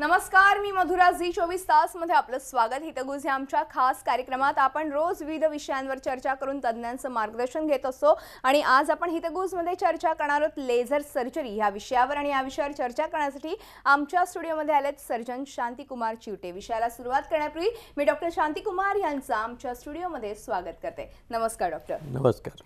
नमस्कार मी मधुरा झी चोवीस तासमध्ये आपलं स्वागत हितगुज गुझे आमच्या खास कार्यक्रमात आपण रोज विविध विषयांवर चर्चा करून तज्ज्ञांचं मार्गदर्शन घेत असतो आणि आज आपण हितगुजमध्ये चर्चा करणार आहोत लेझर सर्जरी ह्या विषयावर आणि या विषयावर चर्चा करण्यासाठी आमच्या स्टुडिओमध्ये आलेत सर्जन शांतीकुमार चिवटे विषयाला सुरुवात करण्यापूर्वी मी डॉक्टर शांतीकुमार यांचं आमच्या स्टुडिओमध्ये स्वागत करते नमस्कार डॉक्टर नमस्कार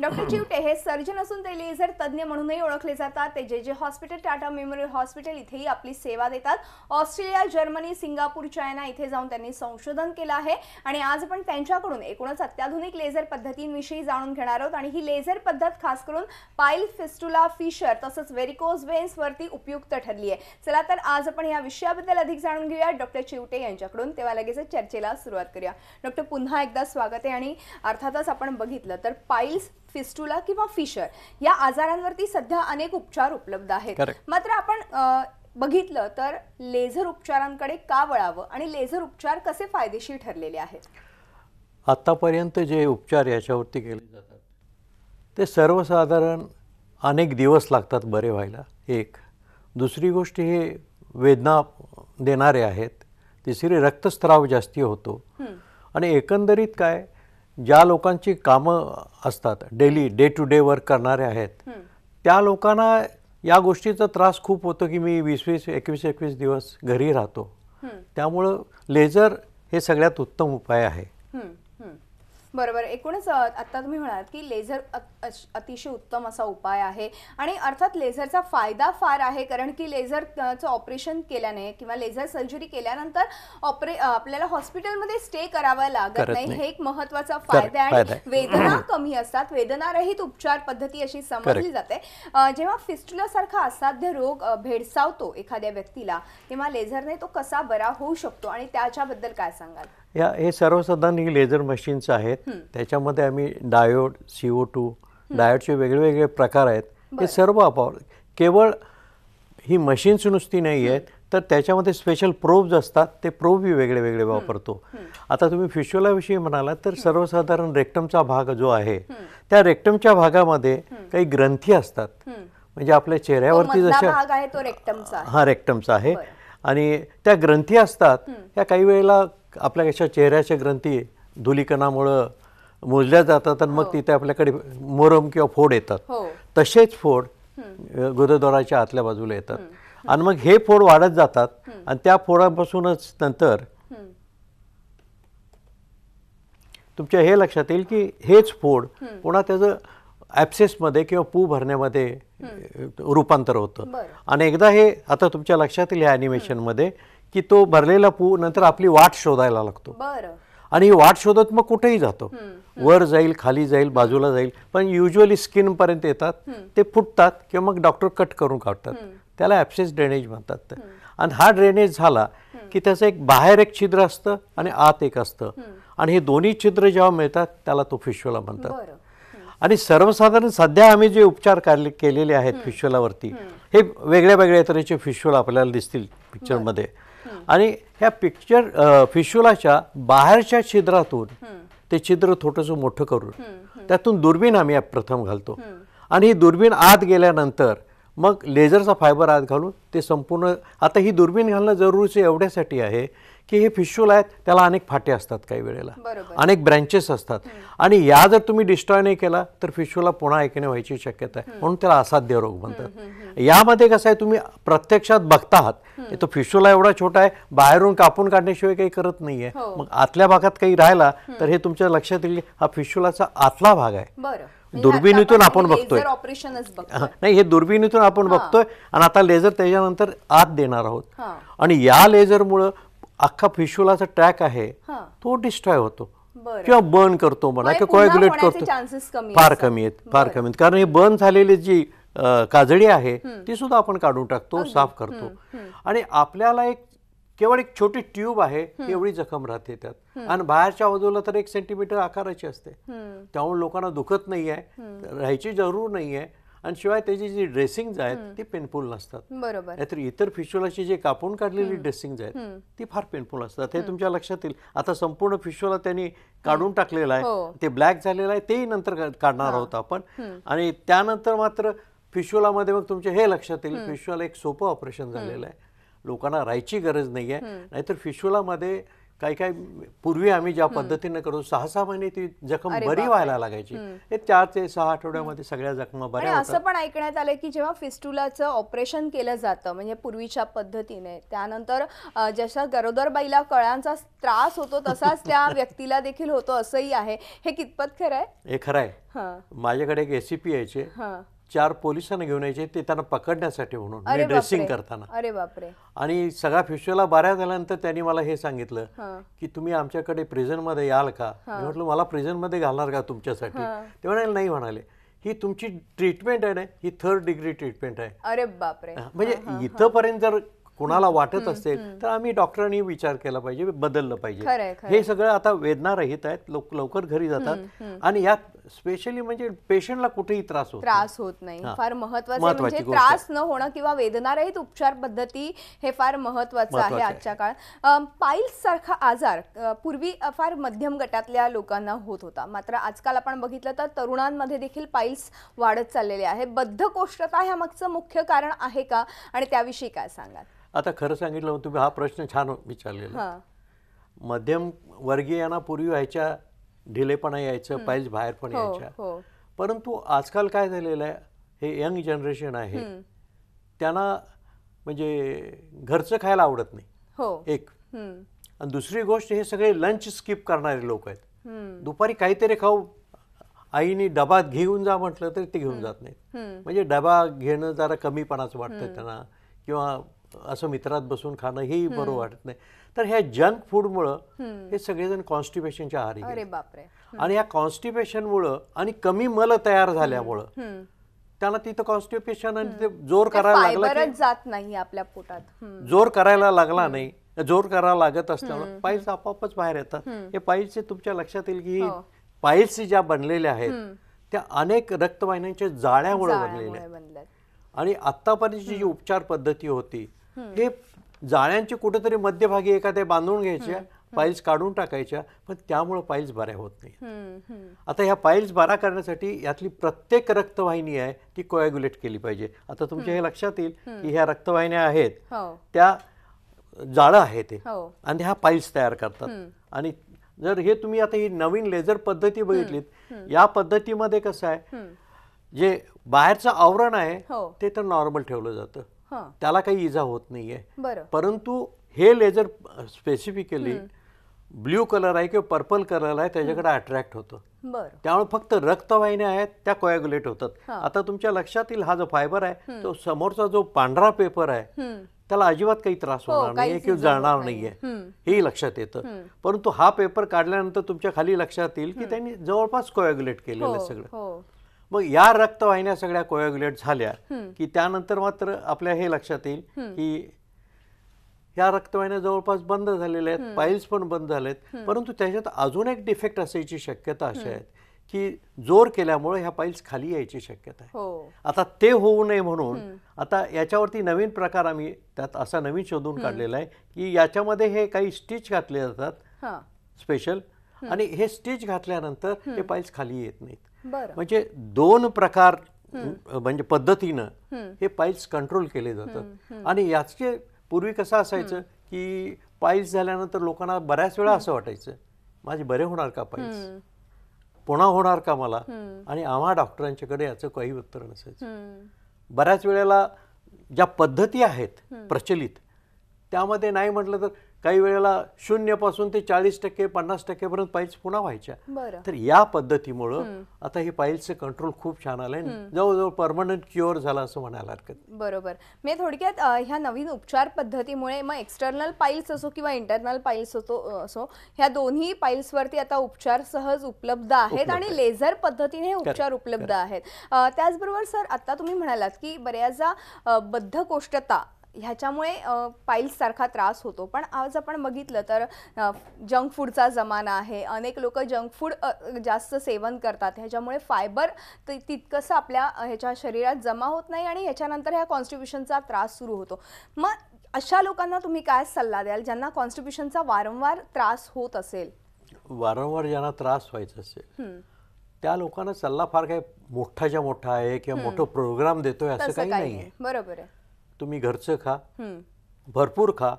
डॉक्टर चिवटे हे सर्जन असून ते लेझर तज्ज्ञ म्हणूनही ओळखले जातात ते जे जे हॉस्पिटल टाटा मेमोरियल हॉस्पिटल इथेही आपली सेवा देतात ऑस्ट्रेलिया जर्मनी सिंगापूर चायना इथे जाऊन त्यांनी संशोधन केलं आहे आणि आज आपण त्यांच्याकडून एकूणच अत्याधुनिक लेझर पद्धतींविषयी जाणून घेणार आहोत आणि ही लेझर पद्धत खास करून पाईल फिस्टुला फिशर तसंच वेन्स वरती उपयुक्त ठरली आहे चला तर आज आपण या विषयाबद्दल अधिक जाणून घेऊया डॉक्टर चिवटे यांच्याकडून तेव्हा लगेच चर्चेला सुरुवात करूया डॉक्टर पुन्हा एकदा स्वागत आहे आणि अर्थातच आपण बघितलं तर पाईल्स फिस्टुला किंवा फिशर या आजारांवरती सध्या अनेक उपचार उपलब्ध आहेत मात्र आपण बघितलं तर लेझर उपचारांकडे का वळावं आणि लेझर उपचार कसे फायदेशीर ठरलेले आहेत आत्तापर्यंत जे उपचार याच्यावरती केले जातात ते सर्वसाधारण अनेक दिवस लागतात बरे व्हायला एक दुसरी गोष्ट हे वेदना देणारे आहेत तिसरी रक्तस्राव जास्ती होतो आणि एकंदरीत काय ज्या लोकांची कामं असतात daily day to day work करणारे आहेत त्या लोकांना या गोष्टीचा त्रास खूप होतो की मी वीस वीस एकवीस एकवीस दिवस घरी राहतो त्यामुळं लेझर हे सगळ्यात उत्तम उपाय आहे बरोबर एकूणच आता तुम्ही म्हणाल की लेझर अतिशय उत्तम असा उपाय आहे आणि अर्थात लेझरचा फायदा फार आहे कारण की लेझरचं ऑपरेशन केल्याने किंवा लेझर सर्जरी केल्यानंतर ऑपरे आपल्याला हॉस्पिटलमध्ये स्टे करावा लागत नाही हे एक महत्वाचा फायदा आहे आणि वेदना कमी असतात वेदनारहित उपचार पद्धती अशी समजली जाते जेव्हा फिस्टुलासारखा असाध्य रोग भेडसावतो एखाद्या व्यक्तीला तेव्हा लेझरने तो कसा बरा होऊ शकतो आणि त्याच्याबद्दल काय सांगाल या हे सर्वसाधारण ही लेझर मशीन्स आहेत त्याच्यामध्ये आम्ही डायोड सी ओ टू डायोडचे वेगवेगळे प्रकार आहेत हे सर्व आपण केवळ ही मशीन्स नुसती नाही आहेत तर त्याच्यामध्ये स्पेशल प्रोब्ज असतात ते प्रोबही वेगळे वेगळे वापरतो आता तुम्ही फिशोलाविषयी म्हणालात तर सर्वसाधारण रेक्टमचा भाग जो आहे त्या रेक्टमच्या भागामध्ये काही ग्रंथी असतात म्हणजे आपल्या चेहऱ्यावरती जशा हा रेक्टमचा आहे आणि त्या ग्रंथी असतात त्या काही वेळेला आपल्या कशा चेहऱ्याच्या ग्रंथी धुलीकणामुळं मोजल्या जातात आणि मग हो. तिथे आपल्याकडे मोरम किंवा फोड येतात हो. तसेच फोड गुरुद्वाराच्या आतल्या बाजूला येतात आणि मग हे फोड वाढत जातात आणि त्या फोडापासूनच नंतर तुमच्या हे लक्षात येईल की हेच फोड पुन्हा त्याचं ॲप्सेसमध्ये किंवा पू भरण्यामध्ये रूपांतर होतं आणि एकदा हे आता तुमच्या लक्षात येईल ह्या ॲनिमेशनमध्ये की तो भरलेला पू नंतर आपली वाट शोधायला लागतो आणि वाट शोधत मग कुठेही जातो वर जाईल खाली जाईल बाजूला जाईल पण युजली स्किन पर्यंत येतात ते फुटतात किंवा मग डॉक्टर कट करून काढतात त्याला ॲप्सेस ड्रेनेज म्हणतात आणि हा ड्रेनेज झाला की त्याचं एक बाहेर एक छिद्र असतं आणि आत एक असतं आणि हे दोन्ही छिद्र जेव्हा मिळतात त्याला तो फिशोला म्हणतात आणि सर्वसाधारण सध्या आम्ही जे उपचार केलेले आहेत फिशोलावरती हे वेगळ्या वेगळ्या तऱ्हेचे फिश्युला आपल्याला दिसतील पिक्चरमध्ये आणि ह्या पिक्चर फिशुलाच्या बाहेरच्या छिद्रातून ते छिद्र थोडंसं मोठं करून त्यातून दुर्बीण आम्ही प्रथम घालतो आणि ही दुर्बीण आत गेल्यानंतर मग लेझरचा फायबर आत घालून ते संपूर्ण आता ही दुर्बीण घालणं जरुरीचं एवढ्यासाठी आहे की हे फिशूल आहेत त्याला अनेक फाटे असतात काही वेळेला अनेक ब्रँचेस असतात आणि या जर तुम्ही डिस्ट्रॉय नाही केला तर फिशूला पुन्हा ऐकणे व्हायची शक्यता आहे म्हणून त्याला असाध्य रोग म्हणतात यामध्ये कसं आहे तुम्ही प्रत्यक्षात बघता आहात तो फिशूला एवढा छोटा आहे बाहेरून कापून काढण्याशिवाय काही करत नाहीये हो. मग आतल्या भागात काही राहिला तर हे तुमच्या लक्षात येईल हा फिशुलाचा आतला भाग आहे म्हणजे दुर्बिणीतून आपण बघतोय नाही हे दुर्बिणीतून आपण बघतोय आणि आता लेझर त्याच्यानंतर आत देणार आहोत आणि या लेझरमुळं अख्खा फिशुलाचा ट्रॅक आहे तो डिस्ट्रॉय होतो किंवा बर्न करतो म्हणा म्हणजे किंवा कॉग्युलेट करतो फार कमी आहेत फार कमी आहेत कारण ही बर्न झालेली जी काजळी आहे ती सुद्धा आपण काढून टाकतो साफ करतो आणि आपल्याला एक केवळ एक छोटी ट्यूब आहे एवढी जखम राहते त्यात आणि बाहेरच्या बाजूला तर एक सेंटीमीटर आकाराची असते त्यामुळे लोकांना दुखत नाहीये राहायची जरूर नाहीये आणि शिवाय त्याची जी ड्रेसिंग आहेत ती पेनफुल नसतात बरोबर नाहीतर इतर फिशोलाची जे कापून काढलेली ड्रेसिंग आहेत ती फार पेनफुल असतात हे तुमच्या लक्षात येईल आता संपूर्ण फिशोला त्यांनी काढून टाकलेला आहे हो. ते ब्लॅक झालेलं आहे तेही नंतर काढणार आहोत आपण आणि त्यानंतर मात्र मध्ये मग तुमचे हे लक्षात येईल फिशोला एक सोपं ऑपरेशन झालेलं आहे लोकांना राहायची गरज नाही आहे नाहीतर मध्ये काही काही पूर्वी आम्ही ज्या पद्धतीने करू सहा सहा महिने ती जखम बरी व्हायला लागायची हे चार ते सहा आठवड्यामध्ये सगळ्या जखमा बऱ्या असं पण ऐकण्यात आलं की जेव्हा फिस्टुलाचं ऑपरेशन केलं जातं म्हणजे पूर्वीच्या पद्धतीने त्यानंतर जशा बाईला कळ्यांचा त्रास होतो तसाच त्या व्यक्तीला देखील होतो असंही आहे हे कितपत खरं आहे हे खरं आहे माझ्याकडे एक एसीपी यायचे चार पोलिसांना घेऊन यायचे ते त्यांना पकडण्यासाठी म्हणून ड्रेसिंग करताना अरे बापरे आणि सगळा फ्युचरला बऱ्या झाल्यानंतर त्यांनी मला हे सांगितलं की तुम्ही आमच्याकडे मध्ये याल का मी म्हटलं मला मध्ये घालणार का तुमच्यासाठी ते म्हणाले नाही म्हणाले ही तुमची ट्रीटमेंट आहे ना ही थर्ड डिग्री ट्रीटमेंट आहे अरे बापरे म्हणजे इथंपर्यंत जर कोणाला वाटत असेल तर आम्ही डॉक्टरांनी विचार केला पाहिजे बदललं पाहिजे हे सगळं आता वेदना रहित आहेत लोक लवकर घरी जातात आणि यात स्पेशली म्हणजे पेशंटला कुठेही त्रास होत त्रास होत नाही फार महत्वाचं म्हणजे त्रास न होणं किंवा वेदनारहित उपचार पद्धती हे फार महत्वाचं आहे आजच्या काळात पाईल्स सारखा आजार पूर्वी फार मध्यम गटातल्या लोकांना होत होता मात्र आजकाल आपण बघितलं तर तरुणांमध्ये देखील पाईल्स वाढत चाललेले आहे बद्धकोष्ठता मागचं मुख्य कारण आहे का आणि त्याविषयी काय सांगाल आता खरं सांगितलं तुम्ही हा प्रश्न छान विचारलेला मध्यम वर्गीयांना पूर्वी व्हायच्या ढिलेपणा यायचं पाहिजे बाहेर पण हो, यायच्या हो. परंतु आजकाल काय झालेलं आहे हे यंग जनरेशन आहे त्यांना म्हणजे घरचं खायला आवडत नाही हो एक आणि दुसरी गोष्ट हे सगळे लंच स्किप करणारे लोक आहेत दुपारी काहीतरी खाऊ आईने डबा घेऊन जा म्हटलं तरी ते घेऊन जात नाहीत म्हणजे डबा घेणं जरा कमीपणाचं वाटतं त्यांना किंवा असं मित्रात बसून खाणं ही बरं वाटत नाही तर ह्या जंक फूडमुळं हे सगळेजण कॉन्स्टिपेशनच्या आहारी बापरे आणि ह्या कॉन्स्टिपेशनमुळं आणि कमी मल तयार झाल्यामुळं त्याला तिथं कॉन्स्टिपेशन आणि ते जोर करायला लागला जात नाही आपल्या पोटात जोर करायला लागला नाही जोर करावा लागत असल्यामुळे पाईल्स आपोआपच बाहेर येतात हे पाईल्स तुमच्या लक्षात येईल की हो. पाईल्स ज्या बनलेल्या आहेत त्या अनेक रक्तवाहिन्यांच्या जाळ्यामुळे बनलेल्या आहेत आणि आतापर्यंतची जी उपचार पद्धती होती हे जाळ्यांची कुठेतरी मध्यभागी एखाद्या बांधून घ्यायच्या पाईल्स काढून टाकायच्या पण त्यामुळं पाईल्स बऱ्या होत नाही आता ह्या पाईल्स बरा करण्यासाठी यातली प्रत्येक रक्तवाहिनी आहे ती कोॲग्युलेट केली पाहिजे आता तुमच्या हे लक्षात येईल की ह्या रक्तवाहिन्या आहेत हो. त्या जाळं आहे ते हो. आणि ह्या पाईल्स तयार करतात आणि जर हे तुम्ही आता ही नवीन लेझर पद्धती बघितलीत या पद्धतीमध्ये कसं आहे जे बाहेरचं आवरण आहे हो. ते तर नॉर्मल ठेवलं जातं त्याला काही इजा होत नाहीये परंतु हे लेझर स्पेसिफिकली ब्ल्यू कलर आहे किंवा पर्पल कलर आहे त्याच्याकडे अट्रॅक्ट होतं त्यामुळे फक्त रक्तवाहिन्या आहेत त्या कोयॅग्युलेट होतात आता तुमच्या लक्षात येईल हा जो फायबर आहे तो समोरचा जो पांढरा पेपर आहे त्याला अजिबात काही त्रास हो, होणार नाहीये किंवा जाणार नाहीये हेही लक्षात येतं परंतु हा पेपर काढल्यानंतर तुमच्या खाली लक्षात येईल की त्यांनी जवळपास कोयॅग्युलेट केलेलं हो, सगळं हो. मग या रक्तवाहिन्या सगळ्या कोयोग्युलेट झाल्या की त्यानंतर मात्र आपल्या हे लक्षात येईल की या रक्तवाहिन्या जवळपास बंद झालेल्या आहेत पाईल्स पण बंद झालेत परंतु त्याच्यात अजून एक डिफेक्ट असायची शक्यता अशा आहे की जोर केल्यामुळे ह्या पाईल्स खाली यायची शक्यता आहे हो. आता ते होऊ नये म्हणून आता याच्यावरती नवीन प्रकार आम्ही त्यात असा नवीन शोधून काढलेला आहे की याच्यामध्ये हे काही स्टिच घातले जातात स्पेशल आणि हे स्टिच घातल्यानंतर हे पाईल्स खाली येत नाहीत म्हणजे दोन प्रकार म्हणजे पद्धतीनं हे पाईल्स कंट्रोल केले जातात आणि याचे पूर्वी कसं असायचं की पाईल्स झाल्यानंतर लोकांना बऱ्याच वेळा असं वाटायचं माझे बरे होणार का पाईल्स पुन्हा होणार का मला आणि आम्हा डॉक्टरांच्याकडे याचं काही उत्तर नसायचं बऱ्याच वेळेला ज्या पद्धती आहेत प्रचलित त्यामध्ये नाही म्हटलं तर काही वेळेला पासून ते चाळीस टक्के पन्नास टक्केपर्यंत पाईल्स पुन्हा व्हायच्या तर या पद्धतीमुळं आता हे पाईल्सचं कंट्रोल खूप छान आले आहे जवळजवळ परमनंट क्युअर झाला असं म्हणायला हरकत बरोबर मी म्हणजे थोडक्यात ह्या नवीन उपचार पद्धतीमुळे मग एक्सटर्नल पाईल्स असो किंवा इंटरनल पाईल्स असो असो ह्या दोन्ही पाईल्सवरती आता उपचार सहज उपलब्ध आहेत आणि लेझर पद्धतीने हे उपचार उपलब्ध आहेत त्याचबरोबर सर आता तुम्ही म्हणालात की बऱ्याचदा बद्धकोष्ठता ह्याच्यामुळे सारखा त्रास होतो पण आज आपण बघितलं तर जंक फूडचा जमाना आहे अनेक लोक जंक फूड जास्त सेवन करतात ह्याच्यामुळे फायबर तितकस आपल्या ह्याच्या शरीरात जमा होत नाही आणि ह्याच्यानंतर ह्या कॉन्स्टिट्युशनचा त्रास सुरू होतो मग अशा लोकांना तुम्ही काय सल्ला द्याल ज्यांना कॉन्स्टिट्युशनचा वारंवार त्रास होत असेल वारंवार ज्यांना त्रास व्हायचा असेल त्या लोकांना सल्ला फार काही मोठाच्या मोठा आहे किंवा मोठा प्रोग्राम देतोय असं काही नाही बरोबर आहे तुम्ही घरचं खा भरपूर खा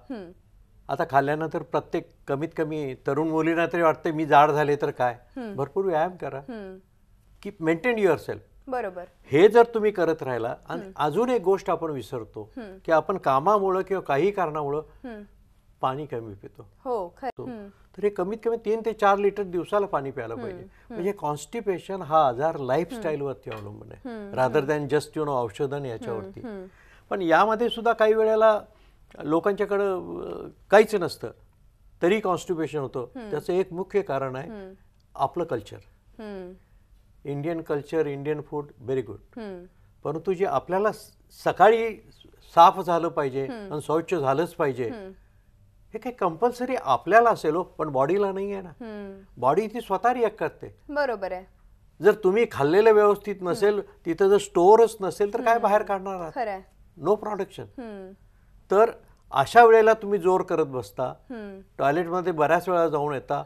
आता खाल्ल्यानंतर प्रत्येक कमीत कमी तरुण मुलींना तरी वाटते मी जाड झाले तर काय भरपूर व्यायाम करा की मेंटेन युअर सेल्फ बरोबर हे जर तुम्ही करत राहिला आणि अजून एक गोष्ट आपण विसरतो की आपण कामामुळं किंवा काही कारणामुळं पाणी कमी पितो हो तर हे कमीत कमी तीन ते चार लिटर दिवसाला पाणी प्यायला पाहिजे म्हणजे कॉन्स्टिपेशन हा आजार लाईफस्टाईलवरती अवलंबून आहे rather than just you know औषधन याच्यावरती पण यामध्ये सुद्धा काही वेळेला लोकांच्याकडं काहीच नसतं तरी कॉन्स्टिपेशन होतं त्याचं एक मुख्य कारण आहे आपलं culture Indian culture Indian food very good परंतु जे आपल्याला सकाळी साफ झालं पाहिजे आणि स्वच्छ झालंच पाहिजे हे काही कंपल्सरी आपल्याला असेल हो, पण बॉडीला नाही आहे ना बॉडी ती स्वतः रिॲक्ट करते बरोबर आहे जर तुम्ही खाल्लेलं व्यवस्थित नसेल तिथं जर स्टोअरच नसेल तर काय बाहेर काढणार नो प्रॉडक्शन तर अशा वेळेला तुम्ही जोर करत बसता टॉयलेटमध्ये बऱ्याच वेळा जाऊन येता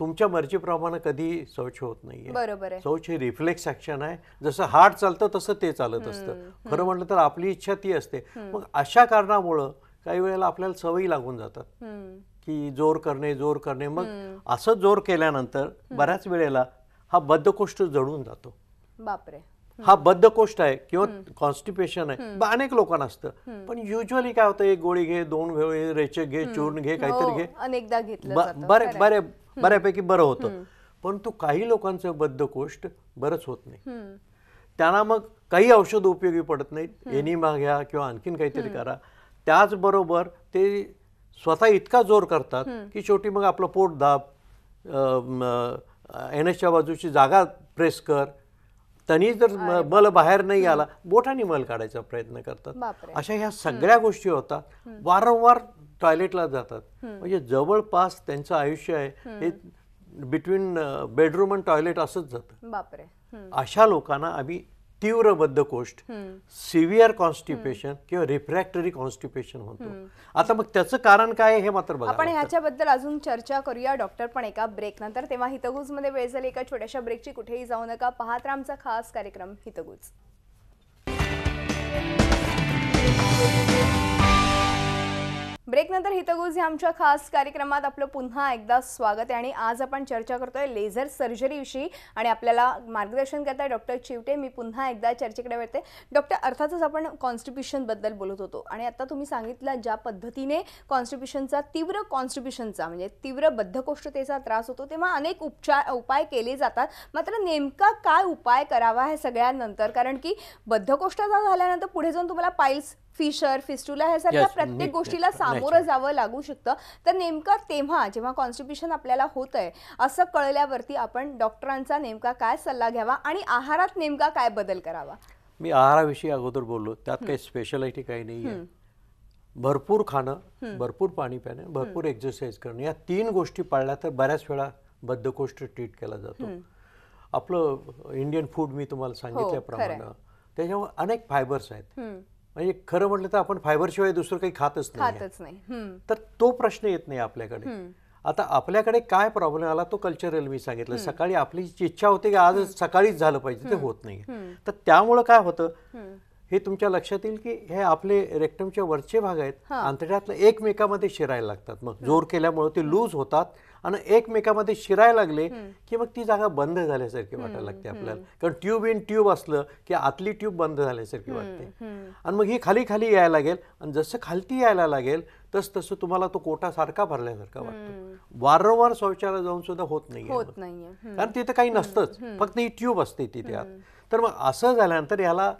तुमच्या मर्जीप्रमाणे कधी शौच होत नाहीये शौच हे रिफ्लेक्स ऍक्शन आहे जसं हार्ट चालतं तसं ते चालत असतं खरं म्हटलं तर आपली इच्छा ती असते मग अशा कारणामुळं काही वेळेला आपल्याला सवयी लागून जातात की जोर करणे जोर करणे मग असं जोर केल्यानंतर बऱ्याच वेळेला हा बद्धकोष्ठ जडून जातो बापरे हा बद्धकोष्ठ आहे किंवा कॉन्स्टिपेशन आहे अनेक लोकांना असतं पण युजली काय होतं एक गोळी घे दोन घे रेचक घे चूर्ण घे काहीतरी हो, घे अनेकदा घेतलं बरे बरे बऱ्यापैकी बरं होतं परंतु काही लोकांचं बद्धकोष्ठ बरंच होत नाही त्यांना मग काही औषध उपयोगी पडत नाहीत एनिमा घ्या किंवा आणखीन काहीतरी करा त्याचबरोबर ते स्वतः इतका जोर करतात की शेवटी मग आपलं पोट दाब एन एसच्या बाजूची जागा प्रेस कर त्यांनी जर मल बाहेर नाही आला बोटाने मल काढायचा प्रयत्न करतात अशा ह्या सगळ्या गोष्टी होतात वारंवार टॉयलेटला जातात म्हणजे जवळपास त्यांचं आयुष्य आहे हे बिटवीन बेडरूम अँड टॉयलेट असंच जातं अशा लोकांना आम्ही तीव्र बद्धकोष्ठ सिव्हिअर कॉन्स्टिपेशन किंवा रिफ्रॅक्टरी कॉन्स्टिपेशन होतो आता मग त्याचं कारण काय हे मात्र बघा आपण ह्याच्याबद्दल अजून चर्चा करूया डॉक्टर पण एका ब्रेक नंतर तेव्हा हितगुज मध्ये वेळ झाली एका छोट्याशा ब्रेकची कुठेही जाऊ नका पाहत आमचा खास कार्यक्रम हितगुज ब्रेकनंतर हितगुज या आमच्या खास कार्यक्रमात आपलं पुन्हा एकदा स्वागत आहे आणि आज आपण चर्चा करतोय लेझर सर्जरीविषयी आणि आपल्याला मार्गदर्शन करताय डॉक्टर चिवटे मी पुन्हा एकदा चर्चेकडे वळते डॉक्टर अर्थातच आपण कॉन्स्टिट्युशनबद्दल बोलत होतो आणि आता तुम्ही सांगितलं ज्या पद्धतीने कॉन्स्टिट्युशनचा तीव्र कॉन्स्टिट्युशनचा म्हणजे तीव्र बद्धकोष्ठतेचा त्रास होतो तेव्हा अनेक उपचार उपाय केले जातात मात्र नेमका काय उपाय करावा हे सगळ्यांनंतर कारण की बद्धकोष्ठता झाल्यानंतर पुढे जाऊन तुम्हाला पाईल्स फिशर फिस्टुला ह्यासारख्या Yes, प्रत्येक गोष्टीला सामोरं जावं लागू शकतं तर नेमका तेव्हा जेव्हा कॉन्स्टिट्युशन आपल्याला होत आहे असं कळल्यावरती आपण डॉक्टरांचा नेमका काय सल्ला घ्यावा आणि आहारात नेमका काय बदल करावा मी आहाराविषयी अगोदर बोललो त्यात काही स्पेशालिटी काही नाही भरपूर खाणं भरपूर पाणी पिणं भरपूर एक्सरसाइज करणं या तीन गोष्टी पाळल्या तर बऱ्याच वेळा बद्धकोष्ठ ट्रीट केला जातो आपलं इंडियन फूड मी तुम्हाला हो, सांगितल्याप्रमाणे त्याच्यामुळे अनेक फायबर्स आहेत म्हणजे खरं म्हटलं तर आपण फायबर शिवाय दुसरं काही खातच खातच नाही तर तो प्रश्न येत नाही आपल्याकडे आता आपल्याकडे काय प्रॉब्लेम आला तो कल्चरल मी सांगितलं सकाळी आपली जी इच्छा होती की आज सकाळीच झालं पाहिजे ते होत नाही तर त्यामुळं काय होतं हे तुमच्या लक्षात येईल की हे आपले रेक्टमच्या वरचे भाग आहेत आंतड्यातलं एकमेकामध्ये शिरायला लागतात मग जोर केल्यामुळे ते लूज होतात आणि एकमेकामध्ये शिरायला लागले की मग ती जागा बंद झाल्यासारखी वाटायला लागते आपल्याला कारण ट्यूब इन ट्यूब असलं की आतली ट्यूब बंद झाल्यासारखी वाटते आणि मग ही खाली खाली यायला लागेल आणि जसं खालती यायला लागेल तस तसं तुम्हाला तो कोटा सारखा भरल्यासारखा वाटतो वारंवार शौचालय जाऊन सुद्धा होत नाही कारण तिथं काही नसतंच फक्त ही ट्यूब असते तिथे आत तर मग असं झाल्यानंतर याला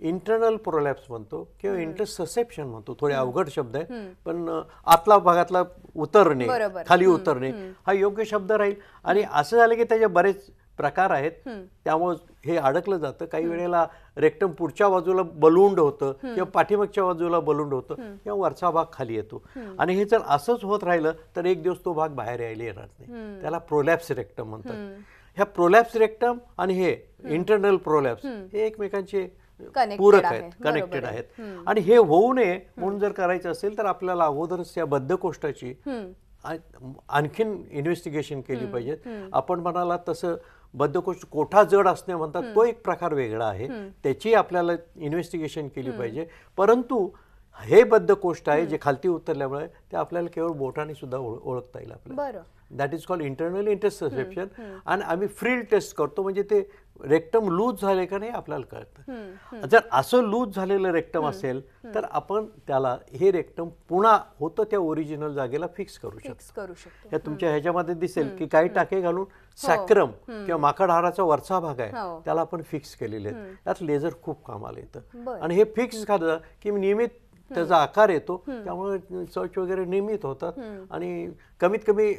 इंटरनल प्रोलॅप्स म्हणतो किंवा इंटर ससेप्शन म्हणतो थोडे अवघड शब्द आहे पण आतला भागातला उतरणे खाली उतरणे हा योग्य शब्द राहील आणि असं झालं की त्याचे बरेच प्रकार आहेत त्यामुळे हे अडकलं जातं काही वेळेला रेक्टम पुढच्या बाजूला बलुंड होतं किंवा पाठीमागच्या बाजूला बलुंड होतं किंवा वरचा भाग खाली येतो आणि हे जर असंच होत राहिलं तर एक दिवस तो भाग बाहेर यायला येणार नाही त्याला प्रोलॅप्स रेक्टम म्हणतात ह्या प्रोलॅप्स रेक्टम आणि हे इंटरनल प्रोलॅप्स हे एकमेकांचे पूरक आहेत कनेक्टेड आहेत आणि हे होऊ नये म्हणून जर करायचं असेल तर आपल्याला अगोदरच या बद्धकोष्ठाची आणखीन इन्व्हेस्टिगेशन केली पाहिजे आपण म्हणाला तसं बद्धकोष्ठ कोठा जड असणे म्हणतात तो एक प्रकार वेगळा आहे त्याची आपल्याला इन्व्हेस्टिगेशन केली पाहिजे परंतु हे बद्धकोष्ठ आहे जे खालती उतरल्यामुळे ते आपल्याला केवळ बोटाने सुद्धा ओळखता येईल आपल्याला that is called internal interception आणि आम्ही फ्रील टेस्ट करतो म्हणजे ते रेक्टम लूज झाले का नाही आपल्याला कळतं जर असं लूज झालेलं रेक्टम असेल तर आपण त्याला हे रेक्टम पुन्हा होतं त्या ओरिजिनल जागेला फिक्स करू शकतो तुमच्या ह्याच्यामध्ये दिसेल की काही टाके घालून सॅक्रम हो. किंवा माकडहाराचा वरचा भाग आहे हो. त्याला आपण फिक्स केलेले आहेत त्यात लेझर खूप कामाला येतं आणि हे फिक्स झालं की नियमित त्याचा आकार येतो त्यामुळे चर्च वगैरे नियमित होतात आणि कमीत कमी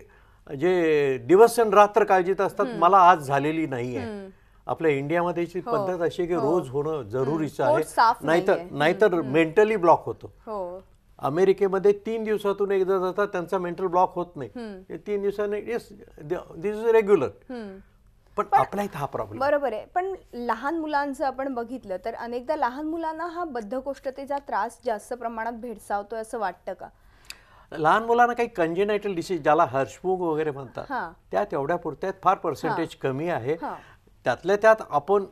जे दिवस आणि रात्र काळजीत असतात मला आज झालेली नाही आहे आपल्या इंडियामध्ये हो. पद्धत अशी की हो. रोज होणं जरुरीचं आहे नाहीतर नाहीतर मेंटली ब्लॉक होतो हो. अमेरिकेमध्ये तीन दिवसातून एकदा जातात त्यांचा मेंटल ब्लॉक होत नाही तीन दिवसांनी येस दिस इज रेग्युलर पण आपला हा प्रॉब्लेम बरोबर आहे पण लहान मुलांचं आपण बघितलं तर अनेकदा लहान मुलांना हा बद्धकोष्ठतेचा त्रास जास्त प्रमाणात भेडसावतोय असं वाटतं का लहान मुलांना काही कंजेनायटल डिसीज ज्याला हर्षभूग वगैरे म्हणतात त्या तेवढ्या पुरत्या फार पर्सेंटेज कमी आहे त्यातल्या त्यात आपण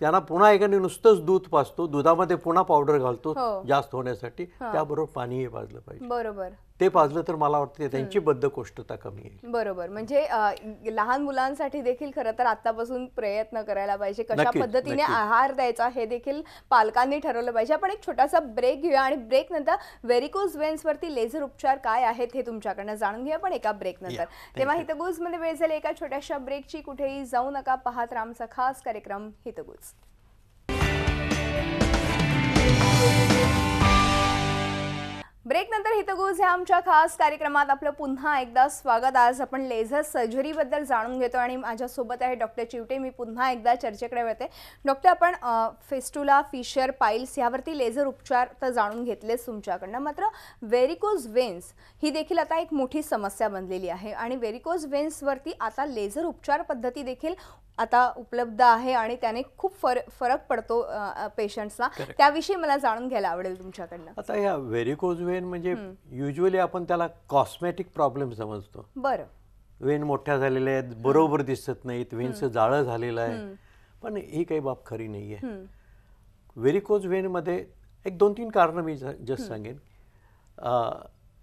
त्यांना पुन्हा एकाने नुसतंच दूध पाजतो दुधामध्ये पुन्हा पावडर घालतो हो. जास्त होण्यासाठी त्याबरोबर पाणीही पाजलं पाहिजे बरोबर ते पाजलं तर मला वाटतं त्यांची बद्धकोष्ठता कमी आहे बरोबर म्हणजे लहान मुलांसाठी देखील खरं तर आतापासून प्रयत्न करायला पाहिजे कशा पद्धतीने आहार द्यायचा हे देखील पालकांनी ठरवलं पाहिजे आपण एक छोटासा ब्रेक घेऊया आणि ब्रेक नंतर व्हेरिकोज वेन्सवरती लेझर उपचार काय आहेत हे तुमच्याकडनं जाणून घेऊया पण एका ब्रेक नंतर तेव्हा मध्ये वेळ झाली एका छोट्याशा ब्रेकची कुठेही जाऊ नका पाहत रामचा खास कार्यक्रम हितगुज ब्रेकनंतर हितगुज ह्या आमच्या खास कार्यक्रमात आपलं पुन्हा एकदा स्वागत आज आपण लेझर सर्जरीबद्दल जाणून घेतो आणि माझ्यासोबत आहे डॉक्टर चिवटे मी पुन्हा एकदा चर्चेकडे येते डॉक्टर आपण फेस्टुला फिशर पाईल्स यावरती लेझर उपचार तर जाणून घेतलेच तुमच्याकडनं मात्र व्हेरिकोज वेन्स ही देखील आता एक मोठी समस्या बनलेली आहे आणि व्हेरिकोज वेन्सवरती आता लेझर उपचार पद्धती देखील आता उपलब्ध आहे आणि त्याने खूप फर फरक पडतो पेशंट्सना त्याविषयी मला जाणून घ्यायला आवडेल तुमच्याकडनं आता या व्हेरिकोज वेन म्हणजे युजली आपण त्याला कॉस्मेटिक प्रॉब्लेम समजतो बरं वेन मोठ्या झालेल्या आहेत बरोबर दिसत नाहीत वेनचं जाळं झालेलं आहे पण ही काही बाब खरी नाही आहे व्हेरिकोज मध्ये एक दोन तीन कारण मी जस्ट सांगेन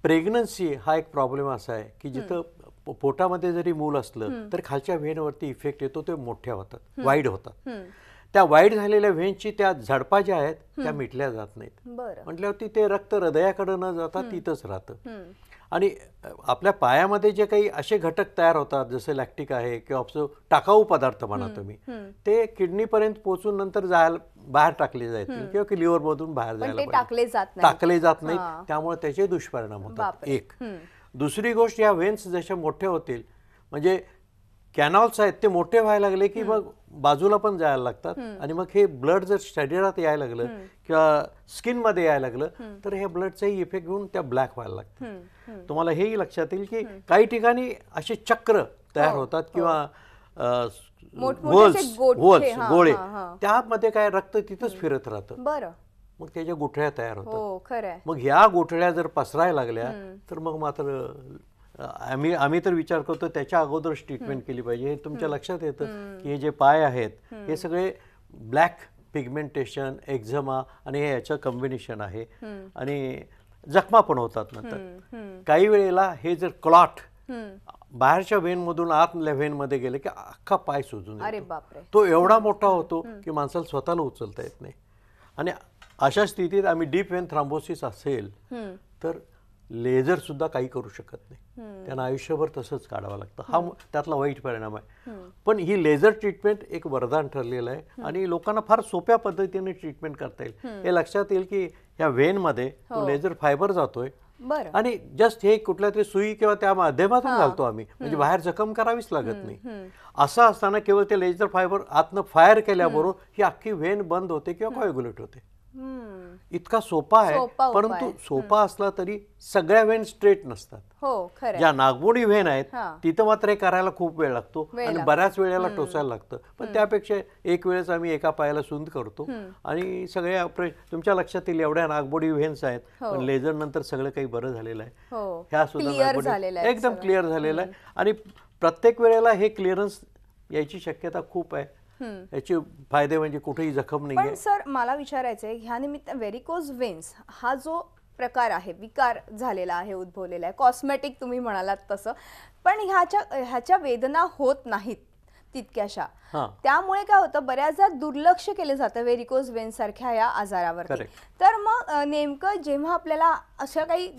प्रेग्नन्सी हा एक प्रॉब्लेम असा आहे की जिथं पोटामध्ये जरी मूल असलं तर खालच्या व्हेनवरती इफेक्ट येतो ते मोठ्या होतात वाईड होतात त्या वाईट झालेल्या व्हेनची त्या झडपा ज्या आहेत त्या मिटल्या जात नाहीत म्हटल्यावरती ते रक्त हृदयाकडे न जाता तिथंच राहतं आणि आपल्या पायामध्ये जे काही असे घटक तयार होतात जसं लॅक्टिक आहे किंवा टाकाऊ पदार्थ म्हणा तुम्ही ते किडनीपर्यंत पोहोचून नंतर जायला बाहेर टाकले जातील किंवा मधून बाहेर जायला टाकले जात नाही त्यामुळे त्याचे दुष्परिणाम होतात एक दुसरी गोष्ट या वेन्स ज्या मोठे होतील म्हणजे कॅनॉल्स आहेत ते मोठे व्हायला लागले की मग बाजूला पण जायला लागतात आणि मग हे ब्लड जर शरीरात यायला लागलं किंवा स्किनमध्ये यायला लागलं तर हे ब्लडचाही इफेक्ट घेऊन त्या ब्लॅक व्हायला लागतं तुम्हाला हेही लक्षात येईल की काही ठिकाणी असे चक्र तयार हो. होतात हो. किंवा गोळे त्यामध्ये काय रक्त तिथंच फिरत राहतं बरं मग त्याच्या गोठळ्या तयार होतात हो, मग ह्या गोठळ्या जर पसरायला लागल्या तर मग मात्र आम्ही आम्ही तर विचार करतो त्याच्या अगोदर ट्रीटमेंट केली पाहिजे हे तुमच्या लक्षात येतं की हे जे पाय आहेत हे सगळे ब्लॅक पिगमेंटेशन एक्झमा आणि हे याचं कॉम्बिनेशन आहे आणि जखमा पण होतात नंतर काही वेळेला हे जर क्लॉट बाहेरच्या मधून आतल्या मध्ये गेले की अख्खा पाय सुजून तो एवढा मोठा होतो की माणसाला स्वतःला उचलता येत नाही आणि अशा स्थितीत आम्ही डीप वेन थ्रांबोसिस असेल तर लेझर सुद्धा काही करू शकत नाही त्यांना आयुष्यभर तसंच काढावं लागतं हा त्यातला वाईट परिणाम आहे पण ही लेझर ट्रीटमेंट एक वरदान ठरलेलं आहे आणि लोकांना फार सोप्या पद्धतीने ट्रीटमेंट करता येईल हे लक्षात येईल की या वेनमध्ये तो हो. लेझर फायबर जातोय आणि जस्ट हे कुठल्या तरी सुई किंवा त्या माध्यमातून घालतो आम्ही म्हणजे बाहेर जखम करावीच लागत नाही असं असताना केवळ ते लेझर फायबर आतनं फायर केल्याबरोबर ही अख्खी वेन बंद होते किंवा कॉयगुलेट होते इतका सोपा आहे परंतु सोपा असला तरी सगळ्या वेन स्ट्रेट नसतात हो ज्या नागमोडी व्हेन आहेत तिथं मात्र हे करायला खूप वेळ लागतो आणि बऱ्याच वेळेला टोचायला लागतं पण त्यापेक्षा एक वेळेस आम्ही एका पायाला सुंद करतो आणि सगळ्या तुमच्या लक्षात येईल एवढ्या नागबोडी व्हेन्स आहेत हो. पण लेझर नंतर सगळं काही बरं झालेलं आहे हो. ह्या सुद्धा एकदम क्लिअर झालेलं आहे आणि प्रत्येक वेळेला हे क्लिअरन्स यायची शक्यता खूप आहे याचे फायदे म्हणजे कुठेही जखम नाही पण सर मला विचारायचं आहे ह्या निमित्त व्हेरिकोज वेन्स हा जो प्रकार आहे विकार झालेला आहे उद्भवलेला आहे कॉस्मेटिक तुम्ही म्हणालात तसं पण ह्याच्या ह्याच्या वेदना होत नाहीत तितक्याशा त्यामुळे काय होतं बऱ्याचदा दुर्लक्ष केलं जातं वेरिकोज वेन सारख्या या आजारावर तर मग नेमकं जेव्हा आपल्याला अशा काही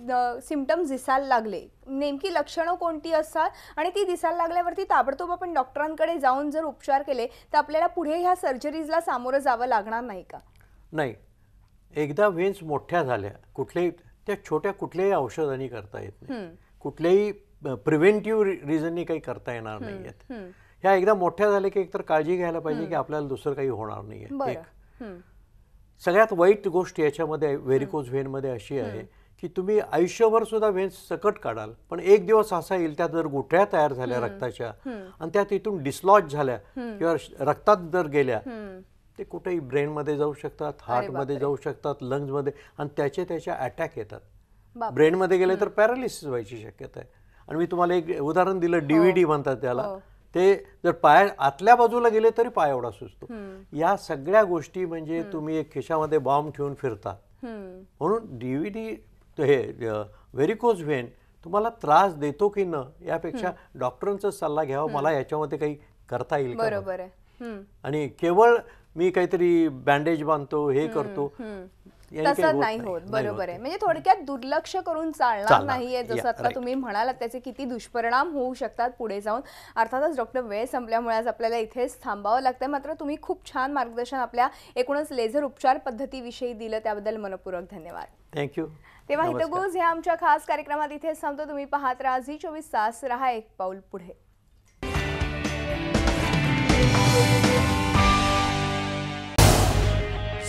सिमटम्स दिसायला लागले नेमकी लक्षणं कोणती असतात आणि ती दिसायला लागल्यावरती ताबडतोब आपण डॉक्टरांकडे जाऊन जर उपचार केले तर आपल्याला पुढे ह्या सर्जरीजला सामोरं जावं लागणार नाही का नाही एकदा वेन्स मोठ्या झाल्या कुठल्याही त्या छोट्या कुठल्याही औषधांनी करता येत नाही कुठल्याही प्रिव्हेंटिव्ह रिझननी काही करता येणार नाही आहेत ह्या एकदा मोठ्या झाल्या की एकतर काळजी घ्यायला पाहिजे की आपल्याला दुसरं काही होणार नाही एक सगळ्यात वाईट गोष्ट याच्यामध्ये व्हेरिकोज व्हेनमध्ये अशी आहे की तुम्ही आयुष्यभर सुद्धा व्हेन सकट काढाल पण एक दिवस असा येईल त्यात जर गुठळ्या तयार झाल्या रक्ताच्या आणि त्या तिथून डिस्लॉज झाल्या किंवा रक्तात जर गेल्या ते कुठेही ब्रेनमध्ये जाऊ शकतात हार्टमध्ये जाऊ शकतात लंग्समध्ये आणि त्याचे त्याच्या अटॅक येतात ब्रेनमध्ये गेले तर पॅरालिसिस व्हायची शक्यता आहे आणि मी तुम्हाला एक उदाहरण दिलं हो. डीव्हीडी म्हणतात त्याला हो. ते जर पाय आतल्या बाजूला गेले तरी पाय एवढा सुचतो या सगळ्या गोष्टी म्हणजे तुम्ही एक खिशामध्ये बॉम्ब ठेवून फिरता म्हणून डीव्हीडी हे व्हेरिकोज व्हेन तुम्हाला त्रास देतो की न यापेक्षा डॉक्टरांचा सल्ला घ्यावा मला याच्यामध्ये काही करता येईल बरोबर आहे आणि केवळ मी काहीतरी बँडेज बांधतो हे करतो तसं नाही होत बरोबर आहे म्हणजे थोडक्यात दुर्लक्ष करून चालणार नाहीये जसं आता तुम्ही म्हणालात त्याचे किती दुष्परिणाम होऊ शकतात पुढे जाऊन अर्थातच डॉक्टर वेळ संपल्यामुळे आज आपल्याला इथेच थांबावं लागतंय मात्र तुम्ही खूप छान मार्गदर्शन आपल्या एकूणच लेझर उपचार पद्धतीविषयी दिलं त्याबद्दल मनपूर्वक धन्यवाद थँक्यू तेव्हा हितगुज हे आमच्या खास कार्यक्रमात इथेच थांबतो तुम्ही पाहत राहा झी चोवीस तास राहा एक पाऊल पुढे